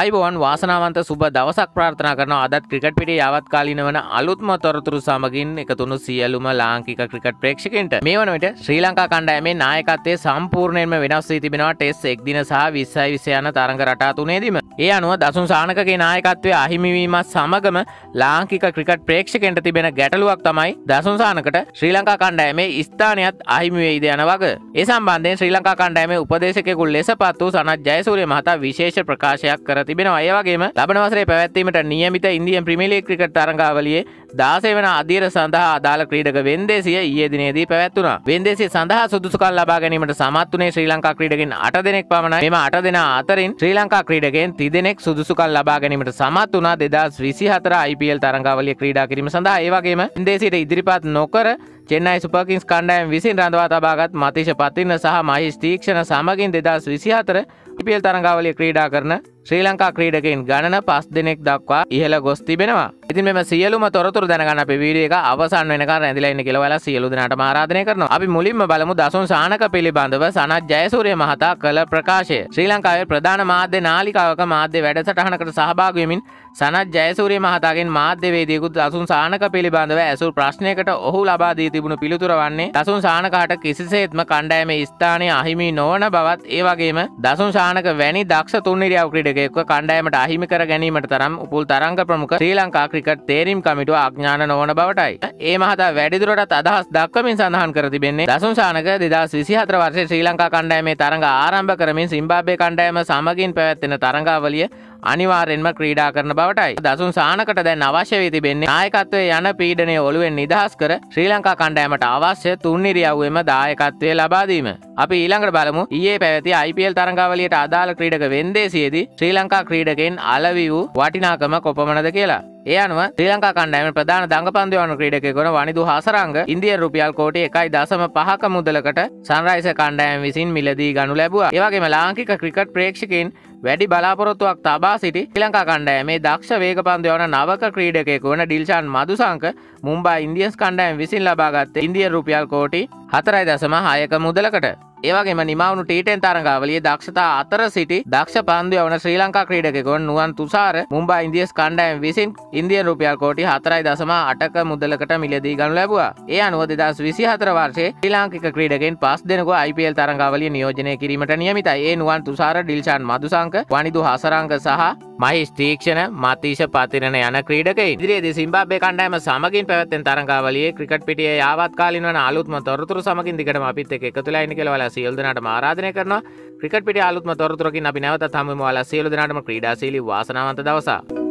අයිබෝන් වාසනාවන්ත සුබ දවසක් ප්‍රාර්ථනා කරන අදත් ක්‍රිකට් පිට යවත්කාලින වන අලුත්ම තොරතුරු සමගින් එකතුුණු සියලුම ලාංකික ක්‍රිකට් ප්‍රේක්ෂකෙන්ට මේ වනට ශ්‍රී ලංකා කණ්ඩෑමේ නායකත්තේ සම්පූර්ණයෙන්ම වෙනස් තිබෙනවා ටෙස් එක් දින සහ විස්සයි විසයන තරඟ රටා තුනේදීම ඒ අනුව දසුන් සානකගේ නායකත්වය අහිමිවීමත් සමගම ලාංකික ක්‍රිකට් ප්‍රේක්ෂකෙන්ට තිබෙන ගැටලුවක් තමයි දසුන් සානකට ශ්‍රී ලංකා කණ්ඩෑමේ ස්ථානයත් අහිමිවෙයිද යන වග ඒ සම්බන්ධයෙන් ශ්‍රී ලංකා කණ්ඩෑමේ උපදේශකෙකුල් ලෙස පත්තු සනත් ජයසූරය මහතා විශේෂ ප්‍රකාශයක් කර කර තිබෙනවා ඒවගේම ලබනවසේ පැවැත්වීමට නියමිත ඉන්දියන් ප්‍රමිලි ක්‍රිකට තරංගාවලියේ දාසේ වන අධීර සඳහා අදාළ ක්‍රීඩක වෙන්දේසිය ඊයේ දිනේදී පැවැත්වුණා. වෙන්දේසිය සඳහා සුදුසුකම් ලබා ගැනීමට සමත් වුණේ ශ්‍රී ලංකා ක්‍රීඩකයන් 8 දෙනෙක් පමණයි. මෙම 8 දෙනා අතරින් ශ්‍රී ලංකා ක්‍රීඩකයන් 3 දෙනෙක් සුදුසුකම් ලබා ගැනීමට සමත් වුණා 2024 IPL තරඟාවලිය ක්‍රීඩා කිරීම සඳහා. ඒ වගේම වෙන්දේසියට ඉදිරිපත් නොකර චෙන්නයි සුපකින්ස් කණ්ඩයම් විසින් රඳවා තබාගත් මතිශ පතින්න සහ මහිස් තීක්ෂණ සමගින් දෙදස් විසිහතර ඉපියල් තරඟාවලිය ක්‍රීඩා කරන ශ්‍රී ලංකා ක්‍රීඩකින් ගණන පස් දෙනෙක් දක්වා ඉහළ ගොස් තිබෙනවා. ඉතින් මෙම සියලුම තොරතුරු දැනගන්න අපි වීඩියෝ එක අවසන් වෙනකන් රැඳිලා ඉන්න කියලා ඔයාලා සියලු දෙනාටම ආරාධනය කරනවා. අපි මුලින්ම බලමු දසුන් සානක පිළිබඳව සනත් ජයසූරිය මහතා කළ ප්‍රකාශය. ශ්‍රී ලංකාවේ ප්‍රධාන මාධ්‍ය නාලිකාවක මාධ්‍ය වැඩසටහනකට සහභාගී වෙමින් සනත් ජයසූරිය මහතාගෙන් මාධ්‍යවේදියෙකු දසුන් සානක පිළිබඳව ඇසූ ප්‍රශ්නයකට ඔහු ලබා දී තිබුණු පිළිතුර වන්නේ දසුන් සානකාට කිසිසේත්ම කණ්ඩායමේ ස්ථානය අහිමි නොවන බවත් ඒ වගේම දසුන් ශානක වැනි දක්ෂ තුන්නිරියව ක්‍රීඩකයෙක්ව කණ්ඩායමට අහිමි කර ගැනීමට තරම් උපුල් තරංග ප්‍රමුඛ ශ්‍රී ලංකා ක්‍රිකට් තේරීම් කමිටුව අඥාන නොවන බවටයි ඒ මහතා වැඩිදුරටත් අදහස් දක්වමින් සඳහන් කර තිබෙන්නේ දසුන්සානක දෙදස් විසිහතර වර්ෂය ශ්‍රී ලංකා කණ්ඩෑමේ තරඟ ආරම්භ කරමින් සිම්බාබේ කණ්ඩෑම සමගින් පැවැත්වෙන තරඟාවලිය අනිවාරෙන්ම ක්‍රීඩා කරන බවටයි දසුන් සානකට දැන් අවශ්‍ය වී තිබෙන්නේ නායකත්වය යන පීඩනය ඔළුවෙන් නිදහස් කර ශ්‍රී ලංකා කණ්ඩෑමට අවශ්‍ය තුන්නිරියව්වෙම දායකත්වය ලබාදීම. අපි ඊළඟට බලමු ඊයේ පැවති IPL තරඟාවලියට අදාළ ක්‍රීඩක වෙන්දේසියේදී ශ්‍රී ලංකා ක්‍රීඩකෙන් අලවි වූ වටිනාකම කොපමණද කියලා. ඒ අනුව ශ්‍රී ලංකා කණ්ඩායම ප්‍රධාන දඟපන්දුවන ක්‍රීඩකයෙකුන වනිදු හසරංග ඉන්දියන් රුපියල් කෝටි එකයි දසම පහක මුදලකට සන්රයිස කණ්ඩායම් විසින් මිලදී ගනු ලැබුවා. ඒ වගේම ලාංකික ක්‍රිකට් ප්‍රේක්ෂකයන් වැඩි බලාපොරොත්තුවක් තබා පවා සිටි ලංකා කණ්ඩෑ මේ දක්ෂ වේග පන්දයවන නවක ක්‍රීඩකෙකු වන ඩිල්ෂාන් මදුසංක මුම්බා ඉන්දියස් කණ්ඩෑම් විසින් ලබාගත්ත ඉන්දිය රුපියල් කෝටි හතරයි දසම හයක මුදලකට ඒවගේම නිමවුණු ටීටෙන් තරඟාවලිය දක්ෂතා අතර සිටි දක්ෂ පන්දු යවන ශ්‍රී ලංකා ක්‍රීඩකෙකොන් නුවන් තුසාර මුම්බා ඉන්දියස් කණ්ඩයම් විසින් ඉන්දියන් රුපියල් කෝටි හතරයි දසම අටක මුදලකට මිලදී ගනු ලැබවා ඒ අනුව දෙදස් විසි හතර වර්ෂයේ ශ්‍රී ලාංකික ක්‍රීඩකෙන් පස් දෙනකු IPL තරඟාවලිය නියෝජනය කිරීමට නියමිතයි ඒ නුවන් තුසාර ඩිල්ෂාන් මදුසංක වනිදු හසරංග සහ මහිස් තීක්ෂණ මතීෂ පතිරණ යන ක්‍රීඩක ඉදිරියේද සිම්බාබ්බේ කණ්ඩායම සමගින් පැවැත්තෙන් තරඟාවලියේ ක්‍රිකට් පිටියේ යාවත්කාලින් වන අලුත්ම තොරතුරු සමගින් දිගටම අපිත් එක්ක එකතු වෙලා ඉන්න කියලා ඔයාලා සියලු දෙනාටම ආරාධනය කරනවා ක්‍රිකට් පිටියේ අලුත්ම තොරතුරකින් අපි නැවතත් හමුවෙමු ඔයාලා සියලු දෙනාටම ක්‍රීඩාශීලී වාසනාවන්ත දවසක්